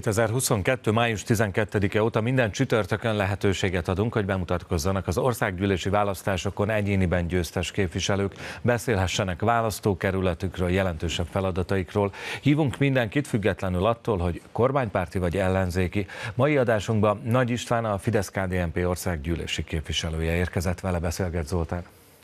2022. május 12-e óta minden csütörtökön lehetőséget adunk, hogy bemutatkozzanak az országgyűlési választásokon egyéniben győztes képviselők, beszélhessenek választókerületükről, jelentősebb feladataikról. Hívunk mindenkit függetlenül attól, hogy kormánypárti vagy ellenzéki. Mai adásunkban Nagy István a fidesz KDNP országgyűlési képviselője érkezett vele beszélget Zoltán.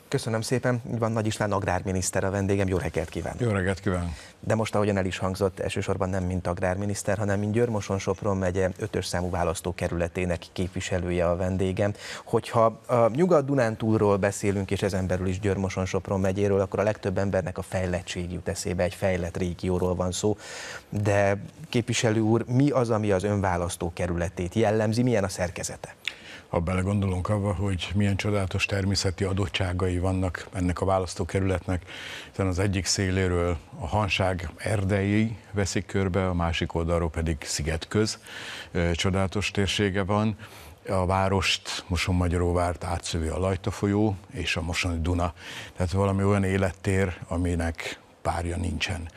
Köszönöm szépen, van Nagy István agrárminiszter a vendégem, jó reggelt kívánok! Jó reggelt kívánok! De most, ahogyan el is hangzott, elsősorban nem mint agrárminiszter, hanem mint Györmoson Sopron megye ötös számú választókerületének képviselője a vendégem. Hogyha a Nyugat-Dunántúlról beszélünk, és ezen belül is Györmoson Sopron megyéről, akkor a legtöbb embernek a fejlettség jut eszébe, egy fejlett régióról van szó. De képviselő úr, mi az, ami az ön választókerületét jellemzi, milyen a szerkezete? ha belegondolunk abba, hogy milyen csodálatos természeti adottságai vannak ennek a választókerületnek, hiszen az egyik széléről a hanság erdei veszik körbe, a másik oldalról pedig szigetköz csodálatos térsége van a várost, Moson-Magyaróvárt átszövi a Lajta folyó és a Mosoni Duna. Tehát valami olyan élettér, aminek párja nincsen.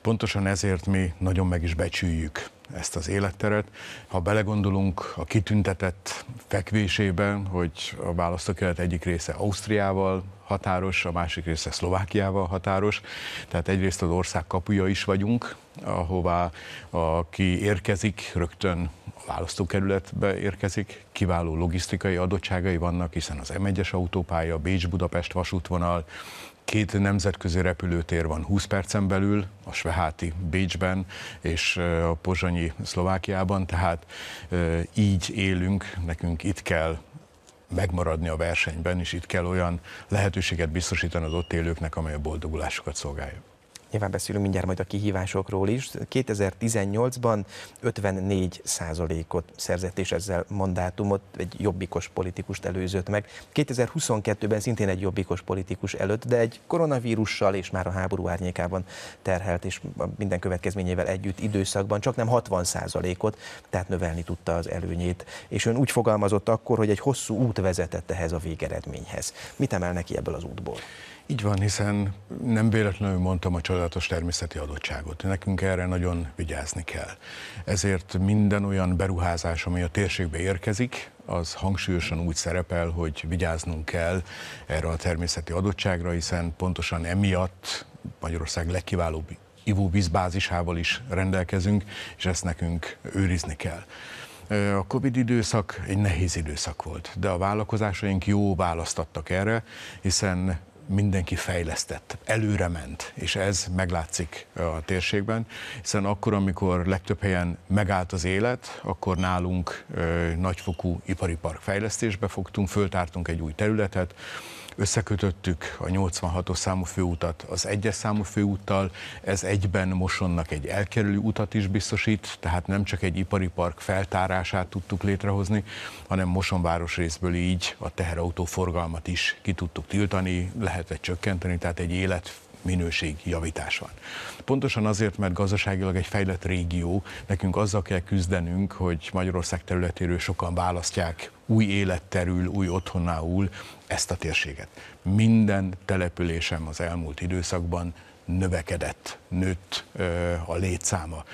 Pontosan ezért mi nagyon meg is becsüljük ezt az életteret. Ha belegondolunk a kitüntetett fekvésében, hogy a választókerület egyik része Ausztriával határos, a másik része Szlovákiával határos, tehát egyrészt az ország kapuja is vagyunk, ahová aki érkezik, rögtön a választókerületbe érkezik, kiváló logisztikai adottságai vannak, hiszen az M1-es autópálya, Bécs-Budapest vasútvonal, Két nemzetközi repülőtér van 20 percen belül, a Sveháti Bécsben és a Pozsonyi Szlovákiában, tehát így élünk, nekünk itt kell megmaradni a versenyben, és itt kell olyan lehetőséget biztosítani az ott élőknek, amely a boldogulásokat szolgálja. Nyilván beszélünk mindjárt majd a kihívásokról is. 2018-ban 54 százalékot szerzett, és ezzel mandátumot egy jobbikos politikust előzött meg. 2022-ben szintén egy jobbikos politikus előtt, de egy koronavírussal és már a háború árnyékában terhelt, és minden következményével együtt időszakban csak nem 60 százalékot, tehát növelni tudta az előnyét. És ön úgy fogalmazott akkor, hogy egy hosszú út vezetett ehhez a végeredményhez. Mit emel neki ebből az útból? Így van, hiszen nem véletlenül mondtam a csodálatos természeti adottságot. Nekünk erre nagyon vigyázni kell. Ezért minden olyan beruházás, ami a térségbe érkezik, az hangsúlyosan úgy szerepel, hogy vigyáznunk kell erre a természeti adottságra, hiszen pontosan emiatt Magyarország legkiválóbb ivóvízbázisával is rendelkezünk, és ezt nekünk őrizni kell. A Covid időszak egy nehéz időszak volt, de a vállalkozásaink jó választattak erre, hiszen mindenki fejlesztett, előre ment, és ez meglátszik a térségben, hiszen akkor, amikor legtöbb helyen megállt az élet, akkor nálunk nagyfokú ipari park fejlesztésbe fogtunk, föltártunk egy új területet, Összekötöttük a 86-os számú főutat az egyes számú főúttal, ez egyben Mosonnak egy elkerülő utat is biztosít, tehát nem csak egy ipari park feltárását tudtuk létrehozni, hanem Moson városrészből így a teherautó forgalmat is ki tudtuk tiltani, lehetett csökkenteni, tehát egy élet minőség javítás van. Pontosan azért, mert gazdaságilag egy fejlett régió, nekünk azzal kell küzdenünk, hogy Magyarország területéről sokan választják új életterül, új otthonául ezt a térséget. Minden településem az elmúlt időszakban növekedett, nőtt a létszáma.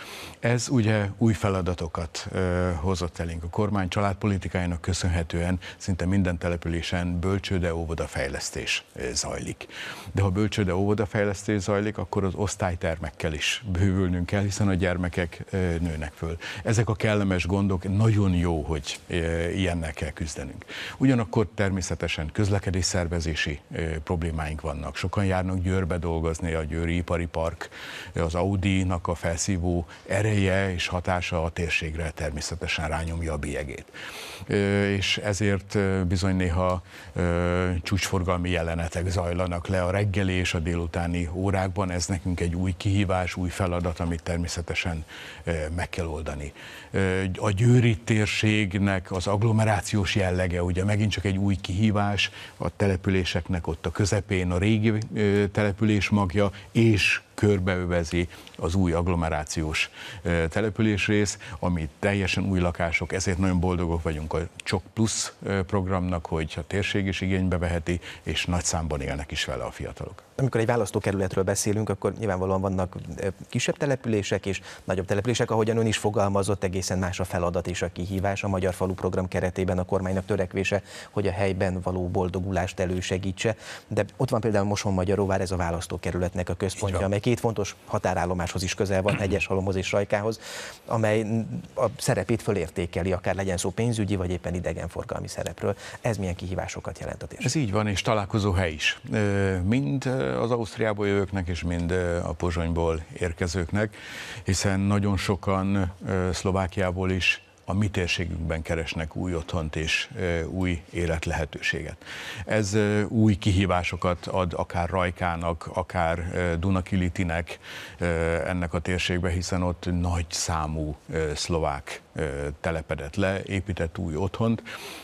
Ez ugye új feladatokat hozott elénk. A kormány családpolitikájának köszönhetően szinte minden településen bölcsőde-óvoda fejlesztés zajlik. De ha bölcsőde-óvoda fejlesztés zajlik, akkor az osztálytermekkel is bővülnünk kell, hiszen a gyermekek nőnek föl. Ezek a kellemes gondok nagyon jó, hogy ilyennel kell küzdenünk. Ugyanakkor természetesen közlekedés szervezési problémáink vannak. Sokan járnak Győrbe dolgozni a Győr Győri Ipari Park, az Audi-nak a felszívó ereje és hatása a térségre természetesen rányomja a bélyegét. És ezért bizony néha csúcsforgalmi jelenetek zajlanak le a reggeli és a délutáni órákban. Ez nekünk egy új kihívás, új feladat, amit természetesen meg kell oldani. A győri térségnek az agglomerációs jellege, ugye megint csak egy új kihívás, a településeknek ott a közepén a régi település magja, ex körbeövezi az új agglomerációs településrész, ami teljesen új lakások, ezért nagyon boldogok vagyunk a Csok Plus programnak, hogy a térség is igénybe veheti, és nagy számban élnek is vele a fiatalok. Amikor egy választókerületről beszélünk, akkor nyilvánvalóan vannak kisebb települések és nagyobb települések, ahogyan ön is fogalmazott, egészen más a feladat és a kihívás. A Magyar Falu program keretében a kormánynak törekvése, hogy a helyben való boldogulást elősegítse. De ott van például Moson Magyaróvár, ez a választókerületnek a központja, amely két fontos határállomáshoz is közel van, halomhoz és sajkához, amely a szerepét fölértékeli, akár legyen szó pénzügyi, vagy éppen idegenforgalmi szerepről. Ez milyen kihívásokat jelent a térség? Ez így van, és találkozó hely is. Mind az Ausztriából jövőknek, és mind a Pozsonyból érkezőknek, hiszen nagyon sokan Szlovákiából is a mi térségünkben keresnek új otthont és új életlehetőséget. Ez új kihívásokat ad akár Rajkának, akár Dunakilitinek ennek a térségbe, hiszen ott nagy számú szlovák telepedett le, épített új otthont,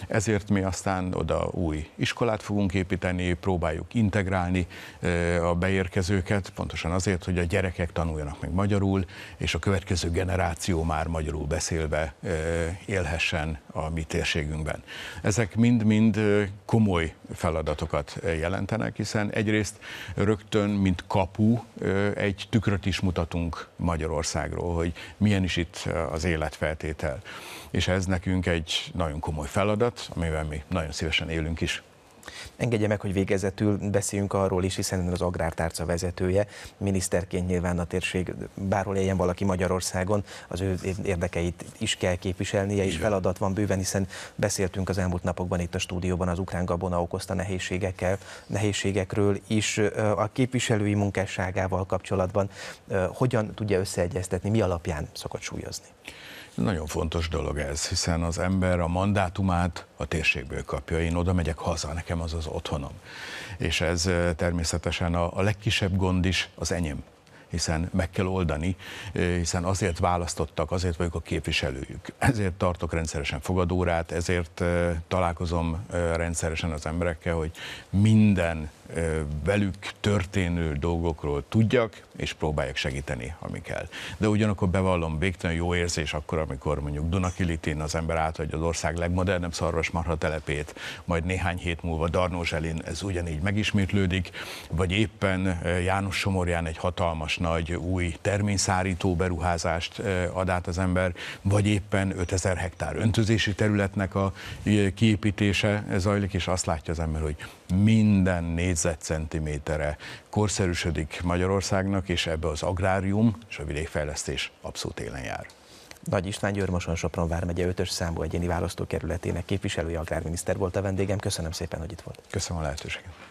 ezért mi aztán oda új iskolát fogunk építeni, próbáljuk integrálni a beérkezőket, pontosan azért, hogy a gyerekek tanuljanak meg magyarul, és a következő generáció már magyarul beszélve élhessen a mi térségünkben. Ezek mind-mind komoly feladatokat jelentenek, hiszen egyrészt rögtön, mint kapu, egy tükröt is mutatunk Magyarországról, hogy milyen is itt az életfeltétel. És ez nekünk egy nagyon komoly feladat, amivel mi nagyon szívesen élünk is. Engedje meg, hogy végezetül beszéljünk arról is, hiszen az agrártárca vezetője, miniszterként nyilván a térség, bárhol éljen valaki Magyarországon, az ő érdekeit is kell képviselnie, és feladat van bőven, hiszen beszéltünk az elmúlt napokban itt a stúdióban az ukrán gabona okozta nehézségekkel, nehézségekről is, a képviselői munkásságával kapcsolatban hogyan tudja összeegyeztetni, mi alapján szokott súlyozni? Nagyon fontos dolog ez, hiszen az ember a mandátumát a térségből kapja, én oda megyek haza, nekem az az otthonom. És ez eh, természetesen a, a legkisebb gond is az enyém hiszen meg kell oldani, hiszen azért választottak, azért vagyok a képviselőjük. Ezért tartok rendszeresen fogadórát, ezért találkozom rendszeresen az emberekkel, hogy minden velük történő dolgokról tudjak, és próbáljak segíteni, ami kell. De ugyanakkor bevallom, végtelen jó érzés akkor, amikor mondjuk Dunakilitén az ember átadja az ország legmodernebb szarvasmarha telepét, majd néhány hét múlva Darnós elén ez ugyanígy megismétlődik, vagy éppen János Somorján egy hatalmas nagy új terményszárító beruházást ad át az ember, vagy éppen 5000 hektár öntözési területnek a kiépítése zajlik, és azt látja az ember, hogy minden négyzetcentimétere korszerűsödik Magyarországnak, és ebbe az agrárium és a vidékfejlesztés abszolút élen jár. Nagy István Győrmoson Sopron vármegye 5-ös számú egyéni választókerületének képviselője, agrárminiszter volt a vendégem. Köszönöm szépen, hogy itt volt. Köszönöm a lehetőséget.